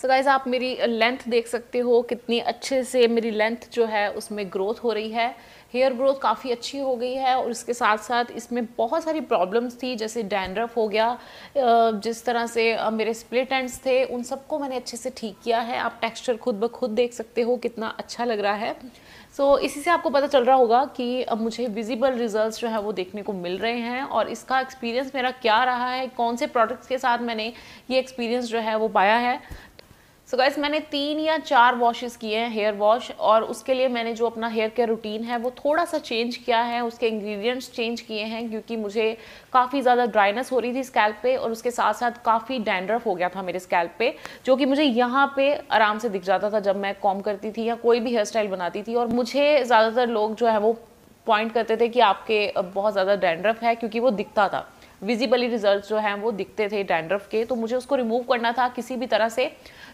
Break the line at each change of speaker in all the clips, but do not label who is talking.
so guys आप मेरी length देख सकते हो कितनी अच्छे से मेरी लेंथ जो है उसमें ग्रोथ हो रही है हेयर ग्रोथ काफ़ी अच्छी हो गई है और इसके साथ साथ इसमें बहुत सारी प्रॉब्लम्स थी जैसे डैंड्रफ हो गया जिस तरह से मेरे स्प्लिट एंड्स थे उन सबको मैंने अच्छे से ठीक किया है आप टेक्सचर खुद ब खुद देख सकते हो कितना अच्छा लग रहा है सो so, इसी से आपको पता चल रहा होगा कि अब मुझे विजिबल रिजल्ट्स जो है वो देखने को मिल रहे हैं और इसका एक्सपीरियंस मेरा क्या रहा है कौन से प्रोडक्ट्स के साथ मैंने ये एक्सपीरियंस जो है वो पाया है सो so गैस मैंने तीन या चार वॉशेस किए हैं हेयर वॉश और उसके लिए मैंने जो अपना हेयर केयर रूटीन है वो थोड़ा सा चेंज किया है उसके इंग्रेडिएंट्स चेंज किए हैं क्योंकि मुझे काफ़ी ज़्यादा ड्राइनेस हो रही थी स्कैल्प पे और उसके साथ साथ काफ़ी डैंड्रफ हो गया था मेरे स्कैल्प पे जो कि मुझे यहाँ पर आराम से दिख जाता था जब मैं कॉम करती थी या कोई भी हेयर स्टाइल बनाती थी और मुझे ज़्यादातर लोग जो है वो पॉइंट करते थे कि आपके बहुत ज़्यादा डैंड्रफ है क्योंकि वो दिखता था विजिबली रिजल्ट जो हैं वो दिखते थे डैंड्रफ के तो मुझे उसको रिमूव करना था किसी भी तरह से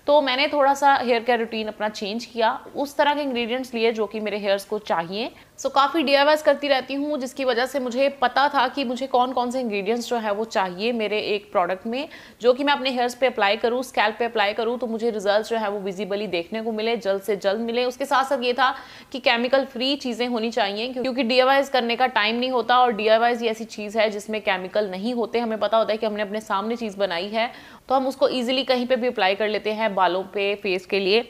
तो मैंने थोड़ा सा हेयर केयर रूटीन अपना चेंज किया उस तरह के इंग्रेडिएंट्स लिए जो कि मेरे हेयर्स को चाहिए सो so, काफ़ी डी करती रहती हूँ जिसकी वजह से मुझे पता था कि मुझे कौन कौन से इंग्रेडिएंट्स जो है वो चाहिए मेरे एक प्रोडक्ट में जो कि मैं अपने हेयर्स पे अप्लाई करूँ स्कैल्प पे अप्लाई करूँ तो मुझे रिजल्ट्स जो है वो विजिबली देखने को मिले जल्द से जल्द मिले उसके साथ साथ ये था कि केमिकल फ्री चीज़ें होनी चाहिए क्योंकि डी करने का टाइम नहीं होता और डी ये ऐसी चीज़ है जिसमें केमिकल नहीं होते हमें पता होता है कि हमने अपने सामने चीज़ बनाई है तो हम उसको ईजिली कहीं पर भी अप्लाई कर लेते हैं बालों पर फेस के लिए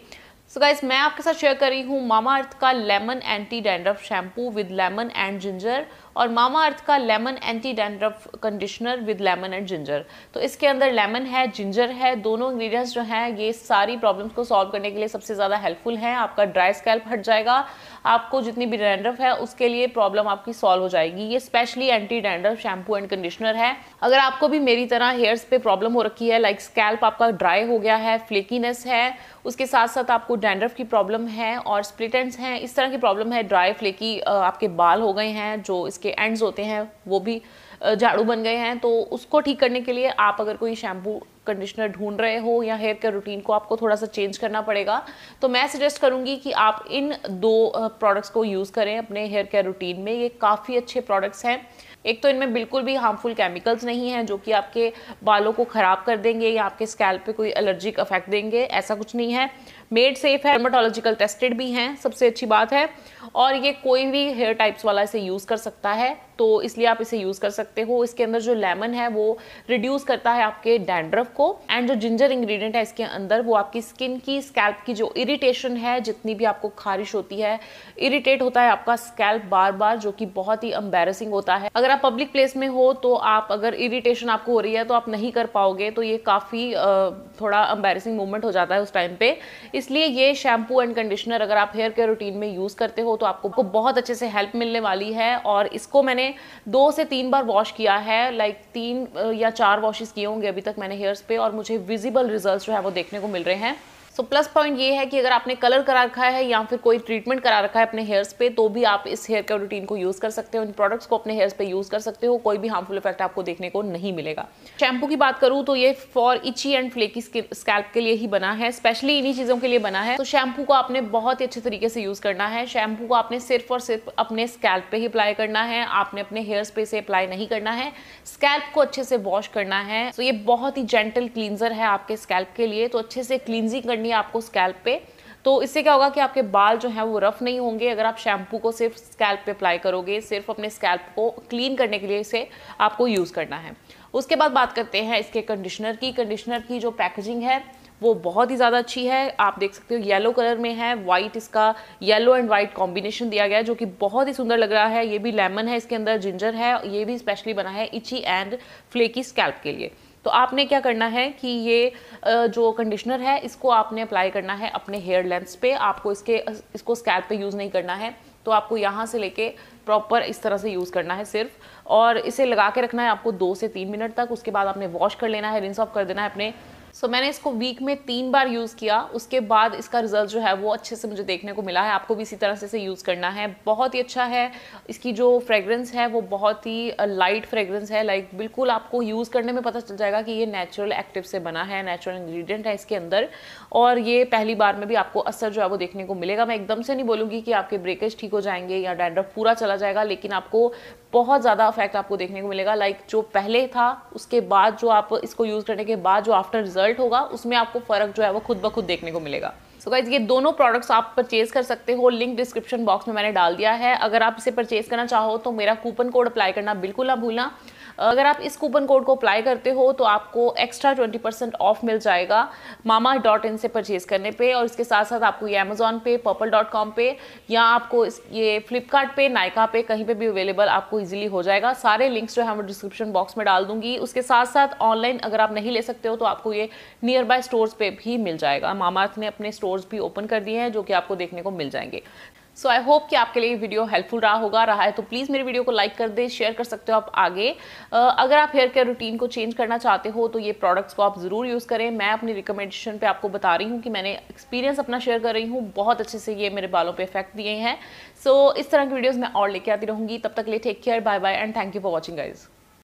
सो so गाइस मैं आपके साथ शेयर कर रही हूँ मामा अर्थ का lemon anti dandruff shampoo with lemon and ginger और मामा अर्थ का lemon anti dandruff conditioner with lemon and ginger तो इसके अंदर लेमन है जिंजर है दोनों इंग्रेडिएंट्स जो हैं ये सारी प्रॉब्लम्स को सॉल्व करने के लिए सबसे ज़्यादा हेल्पफुल हैं आपका ड्राई स्कैल्प हट जाएगा आपको जितनी भी डेंड्रफ है उसके लिए प्रॉब्लम आपकी सॉल्व हो जाएगी ये specially anti dandruff shampoo and conditioner है अगर आपको भी मेरी तरह हेयर्स पर प्रॉब्लम हो रखी है लाइक स्कैल्प आपका ड्राई हो गया है फ्लेकीनेस है उसके साथ साथ आपको डेंड्रफ की प्रॉब्लम है और स्प्लिटेंट्स हैं इस तरह की प्रॉब्लम है ड्राई फ्लेकी आपके बाल हो गए हैं जो इस जिसके एंड्स होते हैं वो भी झाड़ू बन गए हैं तो उसको ठीक करने के लिए आप अगर कोई शैम्पू कंडीशनर ढूंढ रहे हो या हेयर केयर रूटीन को आपको थोड़ा सा चेंज करना पड़ेगा तो मैं सजेस्ट करूंगी कि आप इन दो प्रोडक्ट्स को यूज़ करें अपने हेयर केयर रूटीन में ये काफ़ी अच्छे प्रोडक्ट्स हैं एक तो इनमें बिल्कुल भी हार्मफुल केमिकल्स नहीं हैं जो कि आपके बालों को ख़राब कर देंगे या आपके स्कैल्प पे कोई एलर्जिक अफेक्ट देंगे ऐसा कुछ नहीं है मेड सेफ है डर्माटोलॉजिकल टेस्टेड भी हैं सबसे अच्छी बात है और ये कोई भी हेयर टाइप्स वाला इसे यूज़ कर सकता है तो इसलिए आप इसे यूज़ कर सकते हो इसके अंदर जो लेमन है वो रिड्यूस करता है आपके डैंड्रफ को एंड जो जिंजर इंग्रेडिएंट है इसके अंदर वो आपकी स्किन की स्कैल्प की जो इरिटेशन है जितनी भी आपको खारिश होती है इरिटेट होता है आपका स्कैल्प बार बार जो कि बहुत ही अम्बेरसिंग होता है अगर आप पब्लिक प्लेस में हो तो आप अगर इरीटेशन आपको हो रही है तो आप नहीं कर पाओगे तो ये काफ़ी थोड़ा अम्बेरसिंग मोमेंट हो जाता है उस टाइम पे इसलिए ये शैम्पू एंड कंडीशनर अगर आप हेयर केयर रूटीन में यूज़ करते हो तो आपको बहुत अच्छे से हेल्प मिलने वाली है और इसको मैंने दो से तीन बार वॉश किया है लाइक तीन या चार वॉशेस किए होंगे अभी तक मैंने हेयर्स पे और मुझे विजिबल रिजल्ट जो है वो देखने को मिल रहे हैं सो प्लस पॉइंट ये है कि अगर आपने कलर करा रखा है या फिर कोई ट्रीटमेंट करा रखा है अपने हेयर्स पे तो भी आप इस हेयर केयर रूटीन को यूज़ कर सकते हो इन प्रोडक्ट्स को अपने हेयर्स पे यूज़ कर सकते हो कोई भी हार्मफुल इफेक्ट आपको देखने को नहीं मिलेगा शैम्पू की बात करूँ तो ये for itchy and flaky scalp के लिए ही बना है स्पेशली इन्हीं चीज़ों के लिए बना है तो शैम्पू को आपने बहुत ही अच्छे तरीके से यूज़ करना है शैम्पू को आपने सिर्फ और सिर्फ अपने स्कैल्प पे ही अप्लाई करना है आपने अपने हेयर्स पे से अप्लाई नहीं करना है स्कैल्प को अच्छे से वॉश करना है तो ये बहुत ही जेंटल क्लींजर है आपके स्कैल्प के लिए तो अच्छे से क्लींजिंग करना करनी है आपको स्कैल्प पे तो इससे क्या होगा कि आपके बाल जो हैं वो रफ़ नहीं होंगे अगर आप शैम्पू को सिर्फ स्कैल्प पे अप्लाई करोगे सिर्फ अपने स्कैल्प को क्लीन करने के लिए इसे आपको यूज़ करना है उसके बाद बात करते हैं इसके कंडीशनर की कंडीशनर की जो पैकेजिंग है वो बहुत ही ज़्यादा अच्छी है आप देख सकते हो येलो कलर में है वाइट इसका येलो एंड वाइट कॉम्बिनेशन दिया गया है जो कि बहुत ही सुंदर लग रहा है ये भी लेमन है इसके अंदर जिंजर है ये भी स्पेशली बना है इची एंड फ्लेकी स्कैल्प के लिए तो आपने क्या करना है कि ये जो कंडीशनर है इसको आपने अप्लाई करना है अपने हेयर लेंथ्स पे आपको इसके इसको स्कैल्प पे यूज़ नहीं करना है तो आपको यहाँ से लेके प्रॉपर इस तरह से यूज़ करना है सिर्फ और इसे लगा के रखना है आपको दो से तीन मिनट तक उसके बाद आपने वॉश कर लेना है रिंस ऑफ कर देना है अपने सो so, मैंने इसको वीक में तीन बार यूज़ किया उसके बाद इसका रिजल्ट जो है वो अच्छे से मुझे देखने को मिला है आपको भी इसी तरह से इसे यूज़ करना है बहुत ही अच्छा है इसकी जो फ्रेगरेंस है वो बहुत ही लाइट फ्रेगरेंस है लाइक like, बिल्कुल आपको यूज़ करने में पता चल जाएगा कि ये नेचुरल एक्टिव से बना है नेचुरल इन्ग्रीडियंट है इसके अंदर और ये पहली बार में भी आपको असर जो है वो देखने को मिलेगा मैं एकदम से नहीं बोलूँगी कि आपके ब्रेकेज ठीक हो जाएंगे या डैंड्रफ पूरा चला जाएगा लेकिन आपको बहुत ज़्यादा अफेक्ट आपको देखने को मिलेगा लाइक like, जो पहले था उसके बाद जो आप इसको यूज़ करने के बाद जो आफ्टर रिजल्ट रिजल्ट होगा उसमें आपको फ़र्क जो है वो खुद ब खुद देखने को मिलेगा सो so गाइज ये दोनों प्रोडक्ट्स आप परचेज कर सकते हो लिंक डिस्क्रिप्शन बॉक्स में मैंने डाल दिया है अगर आप इसे परचेज करना चाहो तो मेरा कूपन कोड अप्लाई करना बिल्कुल ना भूलना अगर आप इस कूपन कोड को अप्लाई करते हो तो आपको एक्स्ट्रा ट्वेंटी परसेंट ऑफ मिल जाएगा मामा डॉट इन से परचेज करने पे और इसके साथ साथ आपको ये अमेजोन पे पर्पल डॉट कॉम पे या आपको इस ये फ्लिपकार्ट पे नायका पे कहीं पे भी अवेलेबल आपको इजीली हो जाएगा सारे लिंक्स जो है मैं डिस्क्रिप्शन बॉक्स में डाल दूंगी उसके साथ साथ ऑनलाइन अगर आप नहीं ले सकते हो तो आपको ये नियर बाय स्टोर्स पर भी मिल जाएगा मामा ने अपने स्टोर्स भी ओपन कर दिए हैं जो कि आपको देखने को मिल जाएंगे सो आई होप कि आपके लिए वीडियो हेल्पफुल रहा होगा रहा है तो प्लीज़ मेरे वीडियो को लाइक कर दे शेयर कर सकते हो आप आगे uh, अगर आप हेयर केयर रूटीन को चेंज करना चाहते हो तो ये प्रोडक्ट्स को आप ज़रूर यूज़ करें मैं अपनी रिकमेंडेशन पे आपको बता रही हूँ कि मैंने एक्सपीरियंस अपना शेयर कर रही हूँ बहुत अच्छे से ये मेरे बालों पर इफेक्ट दिए हैं सो so, इस तरह की वीडियोज़ मैं और लेके आती रहूँगी तब तक ले लिए take care bye bye and thank you for watching guys